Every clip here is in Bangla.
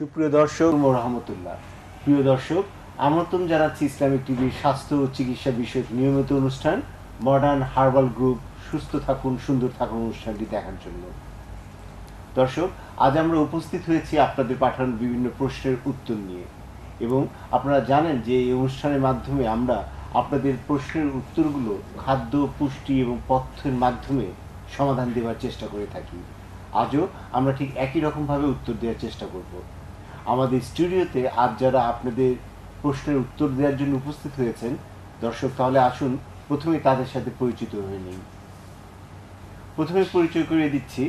সুপ্রিয় দর্শক রহমতুল্লাহ প্রিয় দর্শক আমন্ত্রণ জানাচ্ছি ইসলামিক টিভির স্বাস্থ্য ও চিকিৎসা বিষয়ক নিয়মিত অনুষ্ঠান মডার্ন হার্বাল গ্রুপ সুস্থ থাকুন সুন্দর থাকুন অনুষ্ঠানটি দেখার জন্য দর্শক আজ আমরা উপস্থিত হয়েছি আপনাদের পাঠানো বিভিন্ন প্রশ্নের উত্তর নিয়ে এবং আপনারা জানেন যে এই অনুষ্ঠানের মাধ্যমে আমরা আপনাদের প্রশ্নের উত্তরগুলো খাদ্য পুষ্টি এবং পথ্যের মাধ্যমে সমাধান দেওয়ার চেষ্টা করে থাকি আজও আমরা ঠিক একই রকমভাবে উত্তর দেওয়ার চেষ্টা করব আমাদের স্টুডিওতে আজ যারা আপনাদের প্রশ্নের উত্তর দেওয়ার জন্য উপস্থিত হয়েছেন দর্শক তাহলে আসুন প্রথমে তাদের সাথে পরিচিত হয়ে নিন প্রথমে পরিচয় করিয়ে দিচ্ছি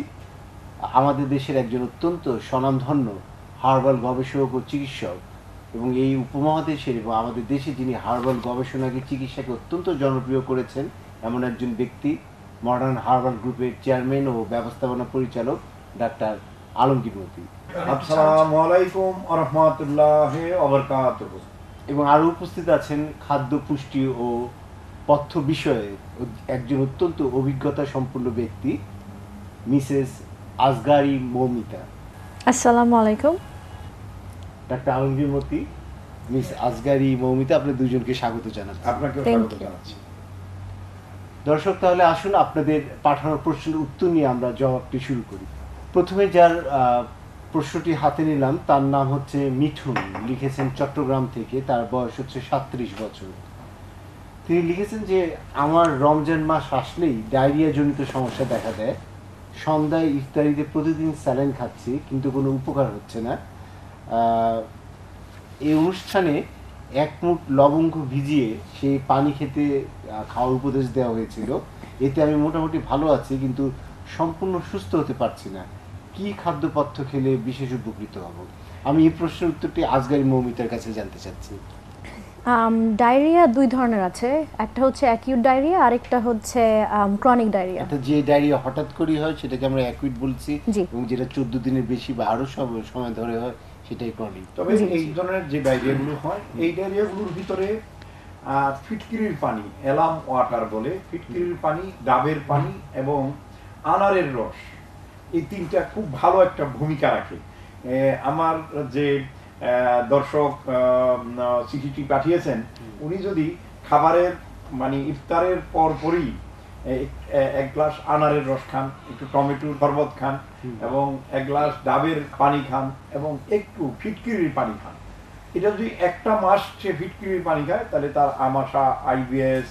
আমাদের দেশের একজন অত্যন্ত স্বনামধন্য হার্বাল গবেষক ও চিকিৎসক এবং এই উপমহাদেশের এবং আমাদের দেশে যিনি হার্বাল গবেষণাকে চিকিৎসাকে অত্যন্ত জনপ্রিয় করেছেন এমন একজন ব্যক্তি মডার্ন হার্বাল গ্রুপের চেয়ারম্যান ও ব্যবস্থাপনা পরিচালক ডাক্তার আলমগীর রতি আচ্ছা, আচ্ছা। আলাইকুম এবং আরো উপস্থিত আছেন খাদ্য পুষ্টি ও পথ্য বিষয়ে একজন অত্যন্ত অভিজ্ঞতা সম্পন্ন ব্যক্তি মিসেস আজগারি মৌমিতা আসসালামু আলাইকুম ডাক্তার আলমগীর মতি মিস আজগারি মৌমিতা আপনাদের দুজনকে স্বাগত জানাচ্ছি আপনাকে স্বাগত জানাচ্ছি দর্শক তাহলে আসুন আপনাদের পাঠানোর প্রশ্নের উত্তর নিয়ে আমরা জবাবটি শুরু করি প্রথমে যার প্রশ্নটি হাতে নিলাম তার নাম হচ্ছে মিঠুন লিখেছেন চট্টগ্রাম থেকে তার বয়স হচ্ছে সাত্রিশ বছর তিনি লিখেছেন যে আমার রমজান মাস আসলেই ডায়রিয়া জনিত সমস্যা দেখা দেয় সন্ধ্যায় ইফতারিতে প্রতিদিন স্যালেন খাচ্ছি কিন্তু কোনো উপকার হচ্ছে না এই অনুষ্ঠানে এক মুঠ লবঙ্গ ভিজিয়ে সেই পানি খেতে খাওয়ার উপদেশ দেওয়া হয়েছিল এতে আমি মোটামুটি ভালো আছি কিন্তু সম্পূর্ণ সুস্থ হতে পারছি না কি খাদ্যপথ্য খেলে বিশেষ উপকৃত হব আমি এই প্রশ্নের উত্তরটি আজগারি মৌমিতার কাছে জানতে চাচ্ছি ডায়রিয়া দুই ধরনের আছে একটা হচ্ছে অ্যাকিউট ডায়রিয়া আর একটা হচ্ছে ক্রনিক ডায়রিয়া যে ডায়রিয়া হঠাৎ করে হয় সেটাকে আমরা অ্যাকিউট বলছি এবং যেটা চোদ্দ দিনের বেশি বা আরো সময় ধরে হয় সেটাই ক্রনিক তবে এই ধরনের যে ডায়রিয়াগুলো হয় এই ডায়রিয়াগুলোর ভিতরে ফিটকিরির পানি অ্যালাম ওয়াটার বলে ফিটকিরির পানি ডাবের পানি এবং আনারের রস এই তিনটা খুব ভালো একটা ভূমিকা রাখে আমার যে দর্শক চিঠিটি পাঠিয়েছেন উনি যদি খাবারের মানে ইফতারের পরপরই এক গ্লাস আনারের রস খান একটু টমেটোর শরবত খান এবং এক গ্লাস ডাবের পানি খান এবং একটু ফিটকিরির পানি খান এটা যদি একটা মাস সে ফিটকিরির পানি খায় তাহলে তার আমাশা আইবিএস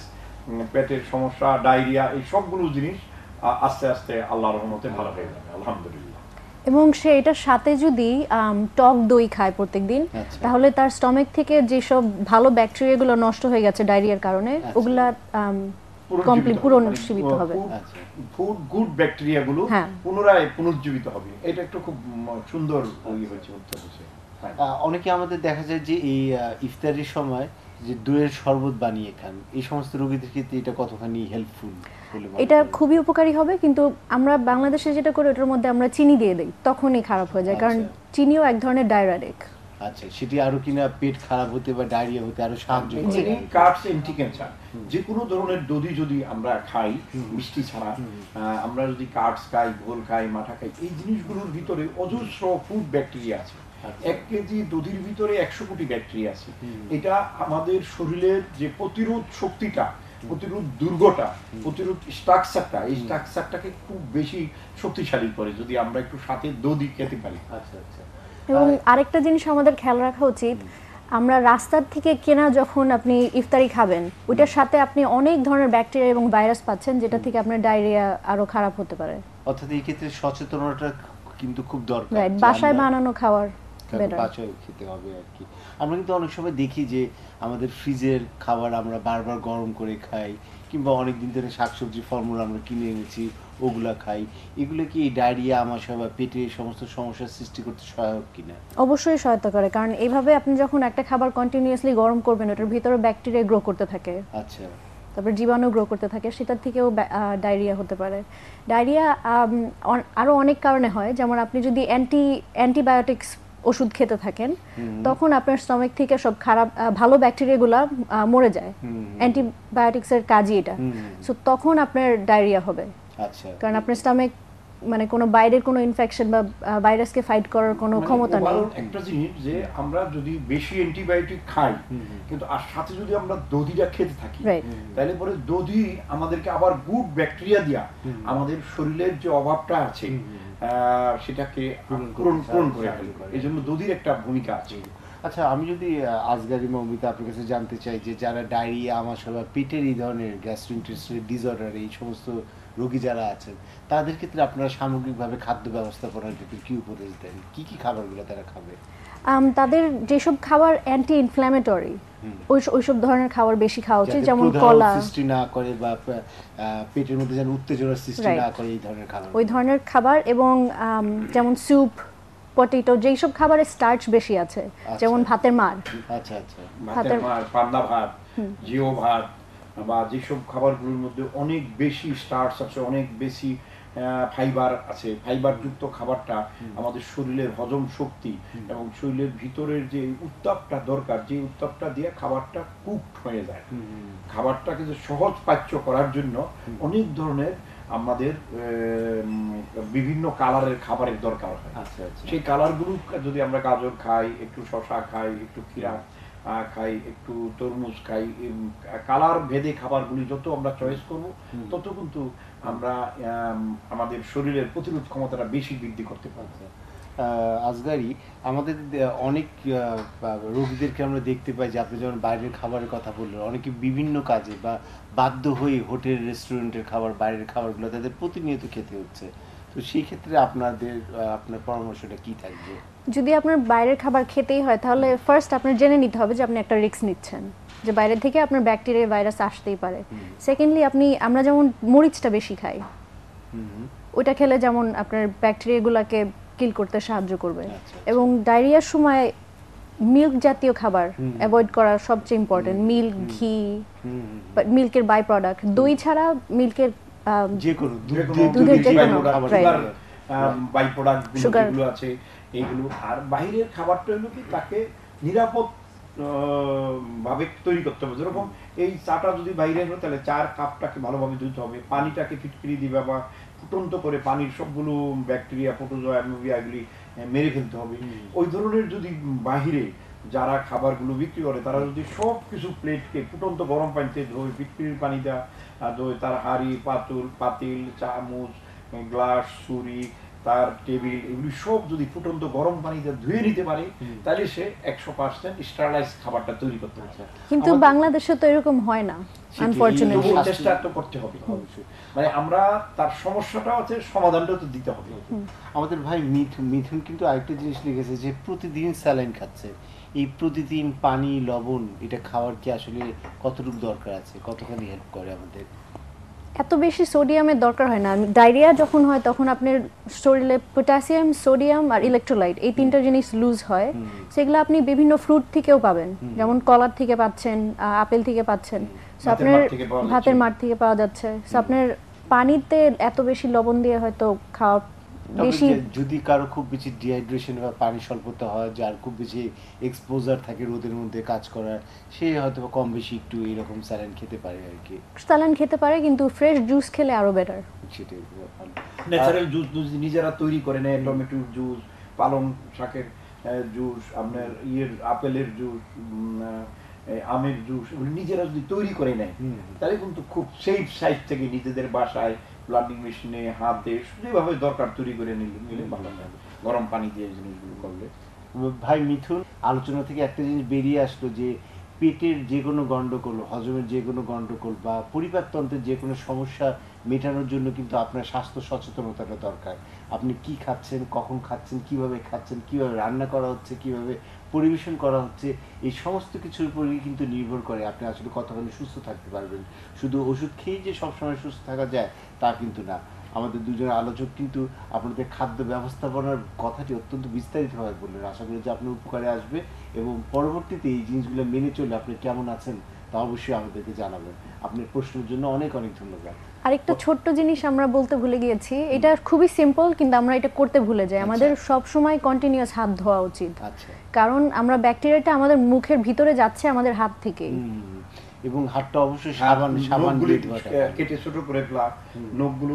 পেটের সমস্যা ডায়রিয়া এই সবগুলো জিনিস আস্তে আস্তে আল্লাহর রহমতে ভালো হয়ে যাবে আলহামদুলিল্লাহ এবং সে এটার সাথে যদি টক দই খায় প্রত্যেকদিন আচ্ছা। তাহলে তার স্টমেক থেকে যে সব ভালো ব্যাকটেরিয়া গুলো নষ্ট হয়ে গেছে ডায়রিয়ার কারণে আচ্ছা। ওগুলা কমপ্লিট পুনরুজ্জীবিত হবে ফুড গুড ব্যাকটেরিয়া গুলো পুনরায় পুনরুজ্জীবিত হবে এটা একটা খুব সুন্দর ওই ইয়ে হচ্ছে উত্তর হচ্ছে হ্যাঁ। অনেকে আমাদের দেখা যায় যে এই ইফতারির সময় যে দইয়ের শরবত বানিয়ে খান এই সমস্ত রোগীদের ক্ষেত্রে এটা কতখানি হেল্পফুল এটা খুবই উপকারী হবে কিন্তু আমরা বাংলাদেশে যেটা করি ওটার মধ্যে আমরা চিনি দিয়ে তখনই খারাপ হয়ে যায় আচ্ছা। কারণ চিনিও এক ধরনের আচ্ছা সেটি আরো কিনা পেট খারাপ হতে বা ডায়রিয়া হতে আরো সাহায্য করে যে কোনো ধরনের দধি যদি আমরা খাই মিষ্টি ছাড়া আমরা যদি কার্ডস খাই ঘোল খাই মাঠা খাই এই জিনিসগুলোর ভিতরে অজস্র ফুড ব্যাকটেরিয়া আছে আচ্ছা। এক কেজি দুধের ভিতরে একশো কোটি ব্যাকটেরিয়া আছে এটা আমাদের শরীরের যে প্রতিরোধ শক্তিটা প্রতিরোধ দুর্গটা প্রতিরোধ স্ট্রাকচারটা এই স্ট্রাকচারটাকে খুব বেশি শক্তিশালী করে যদি আমরা একটু সাথে দধি খেতে পারি আচ্ছা, আচ্ছা। এবং আরেকটা জিনিস আমাদের খেয়াল রাখা উচিত আমরা রাস্তার থেকে কেনা যখন আপনি ইফতারি খাবেন ওইটার সাথে আপনি অনেক ধরনের ব্যাকটেরিয়া এবং ভাইরাস পাচ্ছেন যেটা থেকে আপনার ডায়রিয়া আরো খারাপ হতে পারে অর্থাৎ এই ক্ষেত্রে সচেতনতা কিন্তু খুব দরকার বাসায় বানানো খাওয়ার বাছাই খেতে হবে আর কি আমরা কিন্তু অনেক সময় দেখি যে আমাদের ফ্রিজের খাবার আমরা বারবার গরম করে খাই কিংবা অনেক দিন ধরে শাকসবজি ফলমূল আমরা কিনে এনেছি ওগুলা খাই এগুলো কি ডায়রিয়া আমাশয় বা পেটে সমস্ত সৃষ্টি করতে সহায়ক কিনা অবশ্যই সহায়তা করে কারণ এইভাবে আপনি যখন একটা খাবার কন্টিনিউয়াসলি গরম করবেন ওটার ভিতরে ব্যাকটেরিয়া গ্রো করতে থাকে আচ্ছা তারপর জীবাণু গ্রো করতে থাকে সেটার থেকেও ডায়রিয়া হতে পারে ডায়রিয়া আরও অনেক কারণে হয় যেমন আপনি যদি অ্যান্টি অ্যান্টিবায়োটিক্স ওষুধ খেতে থাকেন তখন আপনার স্টমাক থেকে সব খারাপ ভালো ব্যাকটেরিয়াগুলা মরে যায় অ্যান্টিবায়োটিক্সের কাজই এটা তখন আপনার ডায়রিয়া হবে আচ্ছা। কারণ আপনার স্টমাক মানে কোনো বাইরের কোনো ইনফেকশন বা ভাইরাসকে ফাইট করার কোনো মানে ক্ষমতা নেই একটা জিনিস যে আমরা যদি বেশি অ্যান্টিবায়োটিক খাই কিন্তু আর সাথে যদি আমরা দধিটা খেতে থাকি তাহলে পরে দধি আমাদেরকে আবার গুড ব্যাকটেরিয়া দিয়া আমাদের শরীরের যে অভাবটা আছে সেটাকে পূরণ পূরণ করে এই জন্য দধির একটা ভূমিকা আছে আচ্ছা আমি যদি আজগারি মৌমিতা আপনার কাছে জানতে চাই যে যারা ডায়রিয়া আমাশয় বা পেটের এই ধরনের গ্যাস্ট্রোইন্টেস্টিনাল ডিসঅর্ডার এই সমস্ত রোগী যারা আছেন তাদের ক্ষেত্রে আপনারা সামগ্রিকভাবে খাদ্য ব্যবস্থাপনার ক্ষেত্রে কী উপদেশ দেন কী কী খাবারগুলো তারা খাবে তাদের যেসব খাবার অ্যান্টি ইনফ্ল্যামেটরি ওই ওইসব ধরনের খাবার বেশি খাওয়া উচিত যেমন কলা সৃষ্টি না করে বা পেটের মধ্যে যেন উত্তেজনা সৃষ্টি না করে এই ধরনের খাবার ওই ধরনের খাবার এবং যেমন স্যুপ পটেটো যেই সব খাবারে স্টার্চ বেশি আছে আচ্ছা। যেমন ভাতের মার আচ্ছা আচ্ছা ভাতের মার পান্না ভাত জিও ভাত বা যেসব খাবারগুলোর মধ্যে অনেক বেশি স্টার্স আছে অনেক বেশি ফাইবার আছে ফাইবারযুক্ত খাবারটা আমাদের শরীরের হজম শক্তি এবং শরীরের ভিতরের যে উত্তাপটা দরকার যে উত্তাপটা দিয়ে খাবারটা কুক হয়ে যায় খাবারটাকে যে সহজ পাচ্য করার জন্য অনেক ধরনের আমাদের বিভিন্ন কালারের খাবারের দরকার হয় আচ্ছা, আচ্ছা। সেই কালারগুলো যদি আমরা গাজর খাই একটু শশা খাই একটু খিরা খাই একটু তরমুজ খাই কালার ভেদে খাবারগুলি যত আমরা চয়েস করব তত কিন্তু আমরা আমাদের শরীরের প্রতিরোধ ক্ষমতাটা বেশি বৃদ্ধি করতে পারবো আচ্ছা। আজগারি আমাদের অনেক রোগীদেরকে আমরা দেখতে পাই যে আপনি যেমন বাইরের খাবারের কথা বললেন অনেকে বিভিন্ন কাজে বা বাধ্য হয়ে হোটেল রেস্টুরেন্টের খাবার বাইরের খাবারগুলো তাদের প্রতিনিয়ত খেতে হচ্ছে তো সেই ক্ষেত্রে আপনাদের আপনার পরামর্শটা কি থাকবে যদি আপনার বাইরের খাবার খেতেই হয় তাহলে ফার্স্ট আপনার জেনে নিতে হবে যে আপনি একটা রিস্ক নিচ্ছেন যে বাইরে থেকে আপনার ব্যাকটেরিয়া ভাইরাস আসতেই পারে সেকেন্ডলি আপনি আমরা যেমন মরিচটা বেশি খাই ওটা খেলে যেমন আপনার ব্যাকটেরিয়াগুলোকে কিল করতে সাহায্য করবে আচ্ছা, আচ্ছা। এবং ডায়রিয়ার সময় মিল্ক জাতীয় খাবার অ্যাভয়েড করা সবচেয়ে ইম্পর্টেন্ট মিল্ক ঘি মিল্কের বাই প্রোডাক্ট দই ছাড়া মিল্কের দুধের যে কোনো বাই আছে এইগুলো আর বাইরের খাবারটা হলো কি তাকে নিরাপদ ভাবে তৈরি করতে হবে যেরকম এই চাটা যদি বাইরে তাহলে চার কাপটাকে ভালোভাবে ধুতে হবে পানিটাকে ফিটকিরি দিবে বা ফুটন্ত করে পানির সবগুলো ব্যাকটেরিয়া ফোটোজোয়া মেরে ফেলতে হবে ওই ধরনের যদি বাহিরে যারা খাবারগুলো বিক্রি করে তারা যদি সব কিছু প্লেটকে ফুটন্ত গরম পানিতে ধোয় ফিটকিরির পানিটা ধোয় তার হাড়ি পাতুল পাতিল চামচ গ্লাস ছুরি তার টেবিল এগুলি সব যদি ফুটন্ত গরম পানিতে ধুয়ে নিতে পারে তাহলে সে একশো পার্সেন্ট স্টারলাইজ খাবারটা তৈরি করতে পারছে কিন্তু বাংলাদেশে তো এরকম হয় না চেষ্টা তো করতে হবে মানে আমরা তার সমস্যাটা হচ্ছে সমাধানটা তো দিতে হবে আমাদের ভাই মিথুন মিথুন কিন্তু আরেকটা জিনিস লিখেছে যে প্রতিদিন স্যালাইন খাচ্ছে এই প্রতিদিন পানি লবণ এটা খাওয়ার কি আসলে কতটুকু দরকার আছে কতখানি হেল্প করে আমাদের এত বেশি সোডিয়ামের দরকার হয় না ডায়রিয়া যখন হয় তখন আপনার শরীরে পটাশিয়াম সোডিয়াম আর ইলেকট্রোলাইট এই তিনটা জিনিস লুজ হয় সেগুলো আপনি বিভিন্ন ফ্রুট থেকেও পাবেন যেমন কলার থেকে পাচ্ছেন আপেল থেকে পাচ্ছেন আপনার ভাতের মাঠ থেকে পাওয়া যাচ্ছে আপনার পানিতে এত বেশি লবণ দিয়ে হয়তো খাওয়া বেশি যদি কারো খুব বেশি ডিহাইড্রেশন বা পানি স্বল্পতা হয় যার খুব বেশি এক্সপোজার থাকে রোদের মধ্যে কাজ করার সে হয়তো কম বেশি একটু এরকম স্যালান খেতে পারে আর কি স্যালান খেতে পারে কিন্তু ফ্রেশ জুস খেলে আরো বেটার সেটাই ন্যাচারাল জুস নিজেরা তৈরি করে নেয় টমেটোর জুস পালং শাকের জুস আপনার ইয়ের আপেলের জুস আমের জুস নিজেরা যদি তৈরি করে নেয় তাহলে কিন্তু খুব সেফ সাইড থেকে নিজেদের বাসায় ব্লান্ডিং মেশিনে হাত দিয়ে যেভাবে দরকার তৈরি করে নিলে নিলে ভালো হবে গরম পানি দিয়ে জিনিসগুলো করলে ভাই মিথুন আলোচনা থেকে একটা জিনিস বেরিয়ে আসলো যে পেটের যে কোনো গণ্ডগোল হজমের যে কোনো গণ্ডগোল বা পরিপাকতন্ত্রের যে কোনো সমস্যা মেটানোর জন্য কিন্তু আপনার স্বাস্থ্য সচেতনতাটা দরকার আপনি কি খাচ্ছেন কখন খাচ্ছেন কিভাবে খাচ্ছেন কিভাবে রান্না করা হচ্ছে কিভাবে পরিবেশন করা হচ্ছে এই সমস্ত কিছুর উপরই কিন্তু নির্ভর করে আপনি আসলে কতখানি সুস্থ থাকতে পারবেন শুধু ওষুধ খেয়েই যে সবসময় সুস্থ থাকা যায় তা কিন্তু না আমাদের দুজনের আলোচক কিন্তু আপনাদের খাদ্য ব্যবস্থাপনার কথাটি অত্যন্ত বিস্তারিতভাবে বললেন আশা করি যে আপনার উপকারে আসবে এবং পরবর্তীতে এই জিনিসগুলো মেনে চলে আপনি কেমন আছেন তা অবশ্যই আমাদেরকে জানাবেন আপনার প্রশ্নের জন্য অনেক অনেক ধন্যবাদ আরেকটা ছোট্ট জিনিস আমরা বলতে ভুলে গিয়েছি এটা খুবই সিম্পল কিন্তু আমরা এটা করতে ভুলে যাই আচ্ছা। আমাদের সব সময় কন্টিনিউয়াস হাত ধোয়া উচিত আচ্ছা। কারণ আমরা ব্যাকটেরিয়াটা আমাদের মুখের ভিতরে যাচ্ছে আমাদের হাত থেকে এবং হাতটা অবশ্যই সাবান সাবান কেটে ছোট করে ফেলা নখগুলো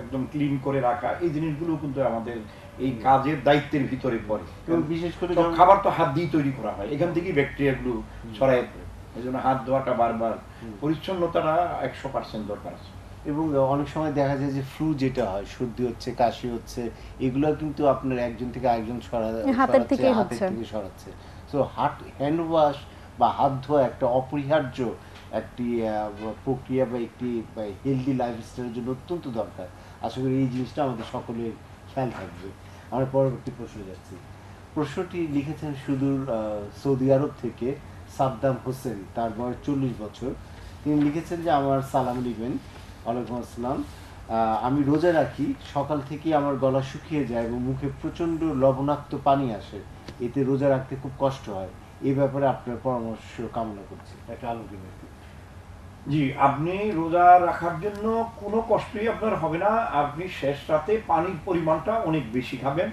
একদম ক্লিন করে রাখা এই জিনিসগুলো কিন্তু আমাদের এই কাজের দায়িত্বের ভিতরে পড়ে এবং বিশেষ করে খাবার তো হাত দিয়ে তৈরি করা হয় এখান থেকেই ব্যাকটেরিয়াগুলো ছড়ায় পড়ে এই জন্য হাত ধোয়াটা বারবার পরিচ্ছন্নতাটা একশো পার্সেন্ট দরকার আছে এবং অনেক সময় দেখা যায় যে ফ্লু যেটা হয় সর্দি হচ্ছে কাশি হচ্ছে এগুলো কিন্তু আপনার একজন থেকে আরেকজন ছড়াচ্ছে হাতের থেকে হাত হ্যান্ড ওয়াশ বা হাত ধোয়া একটা অপরিহার্য একটি প্রক্রিয়া বা একটি হেলদি লাইফস্টাইলের জন্য অত্যন্ত দরকার আশা করি এই জিনিসটা আমাদের সকলের খেয়াল থাকবে আমরা পরবর্তী প্রশ্নে যাচ্ছি প্রশ্নটি লিখেছেন সুদূর সৌদি আরব থেকে সাদ্দাম হোসেন তার বয়স চল্লিশ বছর তিনি লিখেছেন যে আমার সালাম লিবেন ওয়ালাইকুম আসসালাম আমি রোজা রাখি সকাল থেকে আমার গলা শুকিয়ে যায় এবং মুখে প্রচন্ড লবণাক্ত পানি আসে এতে রোজা রাখতে খুব কষ্ট হয় এই ব্যাপারে আপনার পরামর্শ কামনা করছি একটা আলোচনা জি আপনি রোজা রাখার জন্য কোনো কষ্টই আপনার হবে না আপনি শেষ রাতে পানির পরিমাণটা অনেক বেশি খাবেন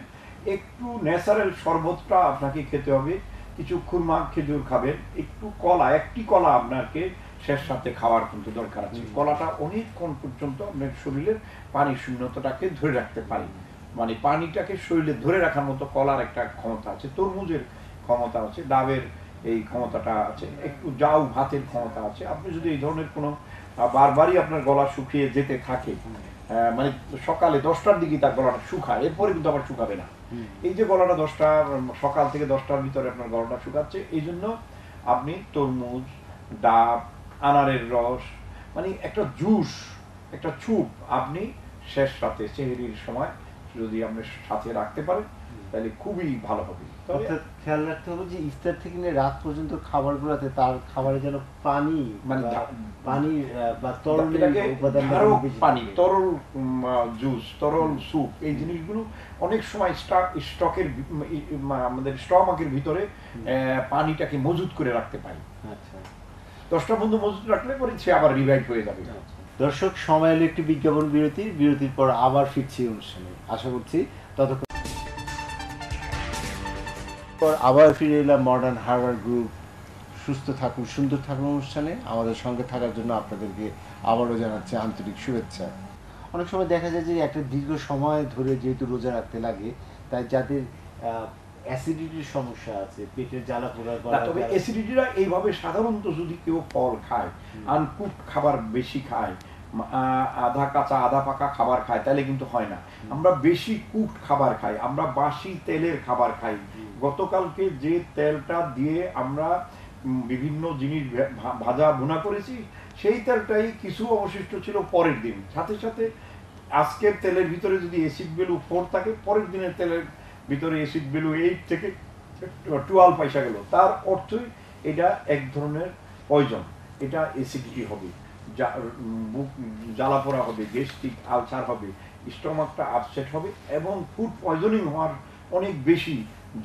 একটু ন্যাচারাল শরবতটা আপনাকে খেতে হবে কিছু খুরমা খেজুর খাবেন একটু কলা একটি কলা আপনাকে শেষ সাথে খাওয়ার কিন্তু দরকার আছে কলাটা অনেকক্ষণ পর্যন্ত আপনার শরীরের পানি শূন্যতাটাকে ধরে রাখতে পারি মানে পানিটাকে শরীরে ধরে রাখার মতো কলার একটা ক্ষমতা আছে তরমুজের ক্ষমতা আছে ডাবের এই ক্ষমতাটা আছে একটু যাও ভাতের ক্ষমতা আছে আপনি যদি এই ধরনের কোনো বারবারই আপনার গলা শুকিয়ে যেতে থাকে মানে সকালে দশটার দিকে তার গলাটা শুকায় এরপরে কিন্তু আবার শুকাবে না এই যে গলাটা দশটা সকাল থেকে দশটার ভিতরে আপনার গলাটা শুকাচ্ছে এই জন্য আপনি তরমুজ ডাব আনারের রস মানে একটা জুস একটা চুপ আপনি শেষ রাতে চেহারির সময় যদি আপনি সাথে রাখতে পারেন তাহলে খুবই ভালো হবে খেয়াল রাখতে হবে যে ইফতার থেকে নিয়ে রাত পর্যন্ত তার খাবারে যেন পানি মানে পানি বা তরল পানি তরল জুস তরল স্যুপ এই জিনিসগুলো অনেক সময় স্টকের আমাদের স্টমাকের ভিতরে পানিটাকে মজুত করে রাখতে পারি আচ্ছা দশটা বন্ধু মজুত রাখলে পরে সে আবার রিভাইভ হয়ে যাবে দর্শক সময় এলো একটি বিজ্ঞাপন বিরতি বিরতির পর আবার ফিরছি অনুষ্ঠানে আশা করছি ততক্ষণ পর আবার ফিরে এলাম মডার্ন হার্বার গ্রুপ সুস্থ থাকুন সুন্দর থাকুন অনুষ্ঠানে আমাদের সঙ্গে থাকার জন্য আপনাদেরকে আবারও জানাচ্ছি আন্তরিক শুভেচ্ছা অনেক সময় দেখা যায় যে একটা দীর্ঘ সময় ধরে যেহেতু রোজা রাখতে লাগে তাই যাদের অ্যাসিডিটির সমস্যা আছে পেটের জ্বালা পোড়া করা তবে অ্যাসিডিটিরা এইভাবে সাধারণত যদি কেউ ফল খায় আনকুক খাবার বেশি খায় আধা কাঁচা আধা পাকা খাবার খায় তাহলে কিন্তু হয় না আমরা বেশি কুট খাবার খাই আমরা বাসি তেলের খাবার খাই গতকালকে যে তেলটা দিয়ে আমরা বিভিন্ন জিনিস ভাজা ভুনা করেছি সেই তেলটাই কিছু অবশিষ্ট ছিল পরের দিন সাথে সাথে আজকের তেলের ভিতরে যদি অ্যাসিড বেলু ফোর থাকে পরের দিনের তেলের ভিতরে এসিড বেলু এইট থেকে টুয়েলভ পয়সা গেল তার অর্থই এটা এক ধরনের পয়জন এটা এসিডিটি হবে বুক জ্বালা পোড়া হবে গ্যাস্ট্রিক আলসার হবে স্টমাকটা আপসেট হবে এবং ফুড পয়জনিং হওয়ার অনেক বেশি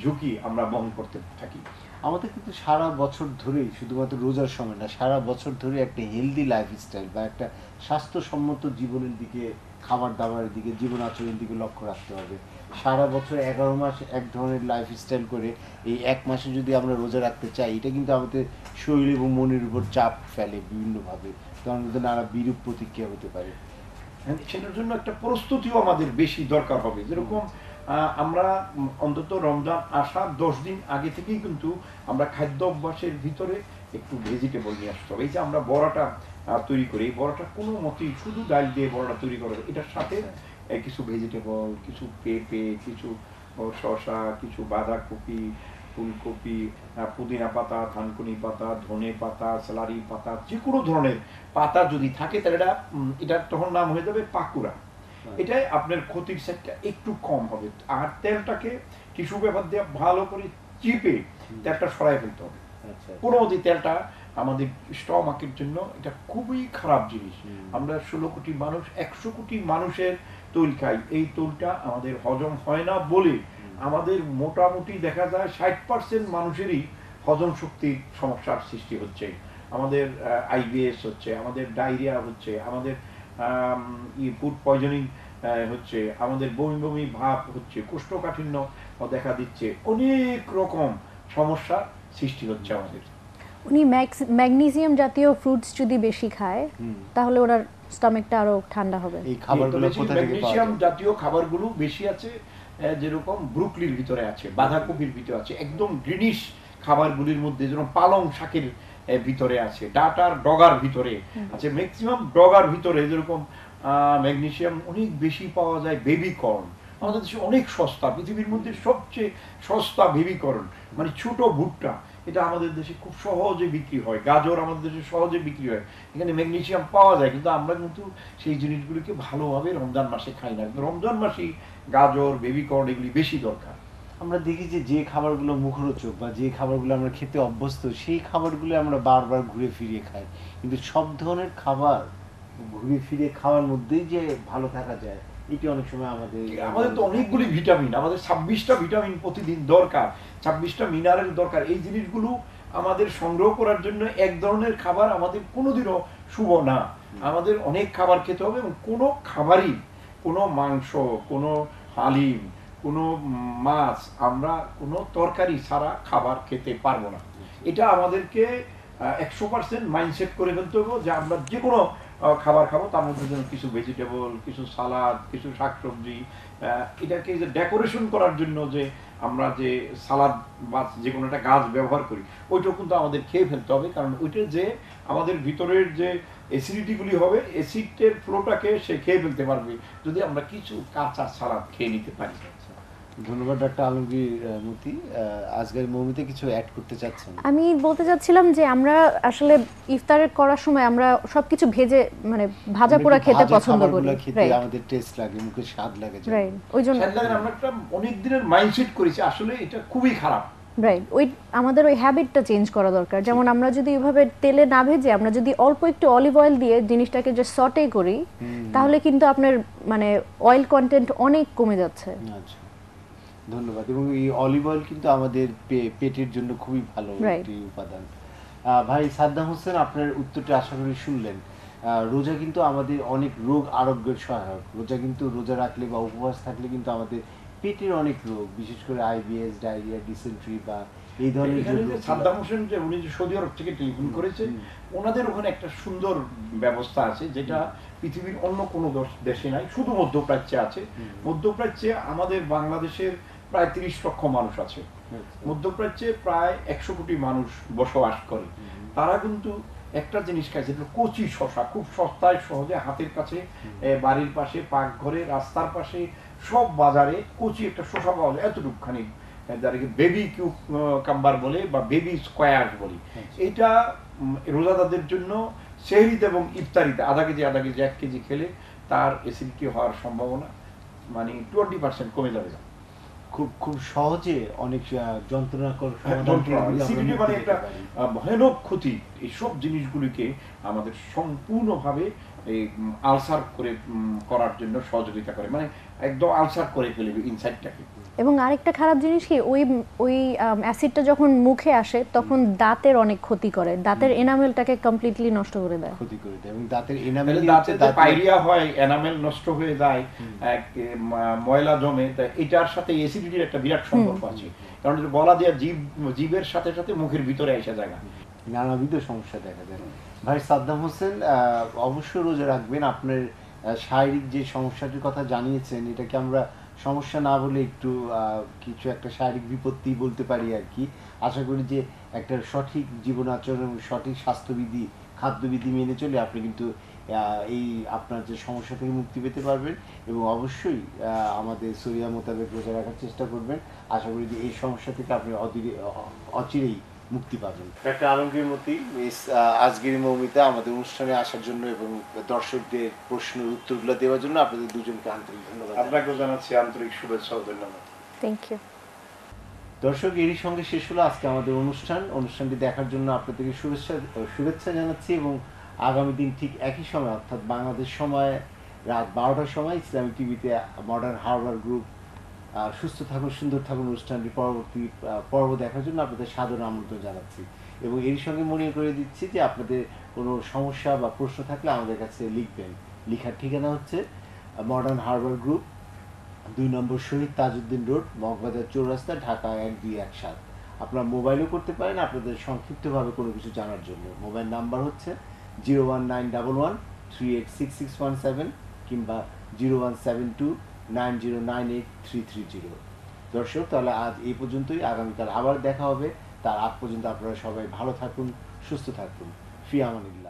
ঝুঁকি আমরা বহন করতে থাকি আমাদের কিন্তু সারা বছর ধরেই শুধুমাত্র রোজার সময় না সারা বছর ধরে একটা হেলদি লাইফস্টাইল বা একটা স্বাস্থ্যসম্মত জীবনের দিকে খাবার দাবারের দিকে জীবন আচরণের দিকে লক্ষ্য রাখতে হবে সারা বছর এগারো মাস এক ধরনের লাইফ স্টাইল করে এই এক মাসে যদি আমরা রোজা রাখতে চাই এটা কিন্তু আমাদের শরীর এবং মনের উপর চাপ ফেলে বিভিন্নভাবে তখন কিন্তু নানা বিরূপ প্রতিক্রিয়া হতে পারে সেটার জন্য একটা প্রস্তুতিও আমাদের বেশি দরকার হবে যেরকম আমরা অন্তত রমজান আসা দশ দিন আগে থেকেই কিন্তু আমরা খাদ্য অভ্যাসের ভিতরে একটু ভেজিটেবল নিয়ে আসতে হবে এই যে আমরা বড়াটা তৈরি করি এই বড়াটা কোনো মতেই শুধু ডাল দিয়ে বড়াটা তৈরি করা এটার সাথে আচ্ছা। কিছু ভেজিটেবল কিছু পেঁপে কিছু শশা কিছু বাঁধাকপি ফুলকপি পুদিনা পাতা ধানকুনি পাতা ধনে পাতা স্যালারি পাতা যে কোনো ধরনের পাতা যদি থাকে তাহলে এটা এটার তখন নাম হয়ে যাবে পাকুড়া হ্যাঁ। এটাই আপনার ক্ষতির সাইডটা একটু কম হবে আর তেলটাকে কিছু পেপার দিয়ে ভালো করে চিপে তেলটা সরাই ফেলতে হবে আচ্ছা, আচ্ছা। কোনো মতে তেলটা আমাদের স্টমাকের জন্য এটা খুবই খারাপ জিনিস আমরা ষোলো কোটি মানুষ একশো কোটি মানুষের তৈল খাই এই তৈলটা আমাদের হজম হয় না বলে আমাদের মোটামুটি দেখা যায় ষাট পার্সেন্ট মানুষেরই হজম শক্তির সমস্যার সৃষ্টি হচ্ছে আমাদের আইবিএস হচ্ছে আমাদের ডায়রিয়া হচ্ছে আমাদের ফুড পয়জনিং হচ্ছে আমাদের বমি বমি ভাব হচ্ছে কোষ্ঠকাঠিন্য দেখা দিচ্ছে অনেক রকম সমস্যা সৃষ্টি হচ্ছে আমাদের উনি ম্যাগনেসিয়াম জাতীয় ফ্রুটস যদি বেশি খায় তাহলে ওনার স্টমাকটা আরো ঠান্ডা হবে এই খাবারগুলো কোথা থেকে পাওয়া ম্যাগনেসিয়াম জাতীয় খাবারগুলো বেশি আছে যেরকম ব্রুকলির ভিতরে আছে বাঁধাকপির ভিতরে আছে একদম গ্রিনিশ খাবারগুলির মধ্যে যেরকম পালং শাকের ভিতরে আছে ডাটার ডগার ভিতরে আছে ম্যাক্সিমাম ডগার ভিতরে যেরকম ম্যাগনেসিয়াম অনেক বেশি পাওয়া যায় বেবি কর্ন আমাদের দেশে অনেক সস্তা পৃথিবীর মধ্যে সবচেয়ে সস্তা বেবিকরণ মানে ছোট ভুট্টা এটা আমাদের দেশে খুব সহজে বিক্রি হয় গাজর আমাদের দেশে সহজে বিক্রি হয় এখানে ম্যাগনেশিয়াম পাওয়া যায় কিন্তু আমরা কিন্তু সেই জিনিসগুলিকে ভালোভাবে রমজান মাসে খাই না কিন্তু রমজান মাসেই গাজর বেবিকর্ন এগুলি বেশি দরকার আমরা দেখি যে যে খাবারগুলো মুখরোচক বা যে খাবারগুলো আমরা খেতে অভ্যস্ত সেই খাবারগুলো আমরা বারবার ঘুরে ফিরিয়ে খাই কিন্তু সব ধরনের খাবার ঘুরে ফিরে খাওয়ার মধ্যেই যে ভালো থাকা যায় এটি অনেক সময় আমাদের আমাদের তো অনেকগুলি ভিটামিন আমাদের ছাব্বিশটা ভিটামিন প্রতিদিন দরকার ছাব্বিশটা মিনারেল দরকার এই জিনিসগুলো আমাদের সংগ্রহ করার জন্য এক ধরনের খাবার আমাদের কোনোদিনও শুভ না আমাদের অনেক খাবার খেতে হবে এবং কোনো খাবারই কোনো মাংস কোনো হালিম কোনো মাছ আমরা কোনো তরকারি ছাড়া খাবার খেতে পারবো না এটা আমাদেরকে একশো পার্সেন্ট মাইন্ডসেট করে ফেলতে হবে যে আমরা যে কোনো খাবার খাবো তার মধ্যে যেন কিছু ভেজিটেবল কিছু সালাদ কিছু শাকসবজি এটাকে যে ডেকোরেশন করার জন্য যে আমরা যে সালাদ বা যে কোনো একটা গাছ ব্যবহার করি ওইটাও কিন্তু আমাদের খেয়ে ফেলতে হবে কারণ ওইটা যে আমাদের ভিতরের যে অ্যাসিডিটিগুলি হবে অ্যাসিডের ফ্লোটাকে সে খেয়ে ফেলতে পারবে যদি আমরা কিছু কাঁচা সালাদ খেয়ে নিতে পারি ধন্যবাদ ডক্টর আলমগীর মতি আজকের কিছু অ্যাড করতে চাচ্ছেন আমি বলতে চাচ্ছিলাম যে আমরা আসলে ইফতারের করার সময় আমরা সবকিছু ভেজে মানে ভাজা পোড়া খেতে পছন্দ করি আমাদের টেস্ট লাগে মুখে স্বাদ লাগে ওই জন্য আমরা একটা অনেক দিনের মাইন্ডসেট করেছি আসলে এটা খুবই খারাপ রাইট ওই আমাদের ওই হ্যাবিটটা চেঞ্জ করা দরকার যেমন আমরা যদি এভাবে তেলে না ভেজে আমরা যদি অল্প একটু অলিভ অয়েল দিয়ে জিনিসটাকে যে সটে করি তাহলে কিন্তু আপনার মানে অয়েল কন্টেন্ট অনেক কমে যাচ্ছে আচ্ছা ধন্যবাদ এবং এই অলিভ অয়েল কিন্তু আমাদের পেটের জন্য খুবই ভালো একটি উপাদান ভাই সাদ্দাম হোসেন আপনার উত্তরটা আশা করি শুনলেন রোজা কিন্তু আমাদের অনেক রোগ আরোগ্যের সহায়ক রোজা কিন্তু রোজা রাখলে বা উপবাস থাকলে কিন্তু আমাদের পেটের অনেক রোগ বিশেষ করে আইবিএস ডায়রিয়া ডিসেন্ট্রি বা এই ধরনের সাদ্দাম হোসেন যে উনি যে সৌদি আরব থেকে টেলিফোন করেছে ওনাদের ওখানে একটা সুন্দর ব্যবস্থা আছে যেটা পৃথিবীর অন্য কোনো দেশে নাই শুধু মধ্যপ্রাচ্যে আছে মধ্যপ্রাচ্যে আমাদের বাংলাদেশের প্রায় তিরিশ লক্ষ মানুষ আছে আচ্ছা। মধ্যপ্রাচ্যে প্রায় একশো কোটি মানুষ বসবাস করে তারা কিন্তু একটা জিনিস খায় কচি শশা খুব সস্তায় সহজে হাতের কাছে বাড়ির পাশে পাকঘরে রাস্তার পাশে সব বাজারে কচি একটা শশা পাওয়া যায় এতটুকখানি কি বেবি কিউব কাম্বার বলে বা বেবি স্কোয়ার বলি আচ্ছা। এটা রোজাদাদের জন্য সেহরিতে এবং ইফতারিতে আধা কেজি আধা কেজি এক কেজি খেলে তার কি হওয়ার সম্ভাবনা মানে টোয়েন্টি পার্সেন্ট কমে যাবে খুব খুব সহজে অনেক যন্ত্রণাকর হ্যাঁ, সিভিডি মানে একটা ভয়ানক ক্ষতি এইসব জিনিসগুলিকে আমাদের সম্পূর্ণভাবে আলসার করে করার জন্য সহযোগিতা করে মানে একদম আলসার করে ফেলবে ইনসাইডটাকে এবং আরেকটা খারাপ জিনিস কি ওই ওই অ্যাসিডটা যখন মুখে আসে তখন দাঁতের অনেক ক্ষতি করে দাঁতের এনামেলটাকে কমপ্লিটলি নষ্ট করে দেয় ক্ষতি করে দেয় এবং দাঁতের এনামেল দাঁতে পাইরিয়া হয় এনামেল নষ্ট হয়ে যায় এক ময়লা জমে তা এটার সাথে অ্যাসিডিটির একটা বিরাট সম্পর্ক আছে কারণ বলা দেয়া জীব জীবের সাথে সাথে মুখের ভিতরে এসে জায়গা নানাবিধ সমস্যা দেখা যায় ভাই সাদ্দাম হোসেন অবশ্যই রোজা রাখবেন আপনার শারীরিক যে সমস্যাটির কথা জানিয়েছেন এটাকে আমরা সমস্যা না হলে একটু কিছু একটা শারীরিক বিপত্তি বলতে পারি আর কি আশা করি যে একটা সঠিক জীবন আচরণ এবং সঠিক স্বাস্থ্যবিধি খাদ্যবিধি মেনে চলে আপনি কিন্তু এই আপনার যে সমস্যা থেকে মুক্তি পেতে পারবেন এবং অবশ্যই আমাদের সরিয়া মোতাবেক রোজা রাখার চেষ্টা করবেন আশা করি যে এই সমস্যা থেকে আপনি অচিরেই মুক্তি পাবেন ডাক্তার আলমগীর মতি মিস আজগির মৌমিতা আমাদের অনুষ্ঠানে আসার জন্য এবং দর্শকদের প্রশ্নের উত্তরগুলো দেওয়ার জন্য আপনাদের দুজনকে আন্তরিক ধন্যবাদ আপনাকেও জানাচ্ছি আন্তরিক শুভেচ্ছা ধন্যবাদ থ্যাংক ইউ দর্শক এরই সঙ্গে শেষ হলো আজকে আমাদের অনুষ্ঠান অনুষ্ঠানটি দেখার জন্য আপনাদেরকে শুভেচ্ছা শুভেচ্ছা জানাচ্ছি এবং আগামী দিন ঠিক একই সময় অর্থাৎ বাংলাদেশ সময় রাত বারোটার সময় ইসলামী টিভিতে মডার্ন হার্বার গ্রুপ সুস্থ থাকুন সুন্দর থাকুন অনুষ্ঠানটি পরবর্তী পর্ব দেখার জন্য আপনাদের সাদর আমন্ত্রণ জানাচ্ছি এবং এর সঙ্গে মনে করে দিচ্ছি যে আপনাদের কোনো সমস্যা বা প্রশ্ন থাকলে আমাদের কাছে লিখবেন লিখার ঠিকানা হচ্ছে মডার্ন হারবার গ্রুপ দুই নম্বর শহীদ তাজউদ্দিন রোড মগবাজার চৌরাস্তা ঢাকা এক দুই এক সাত আপনারা মোবাইলও করতে পারেন আপনাদের সংক্ষিপ্তভাবে কোনো কিছু জানার জন্য মোবাইল নাম্বার হচ্ছে zero one nine double one three eight six six one seven কিংবা zero one seven two nine zero nine eight three three zero দর্শক তাহলে আজ এই পর্যন্তই আগামীকাল আবার দেখা হবে তার আগ পর্যন্ত আপনারা সবাই ভালো থাকুন সুস্থ থাকুন ফি আমাদের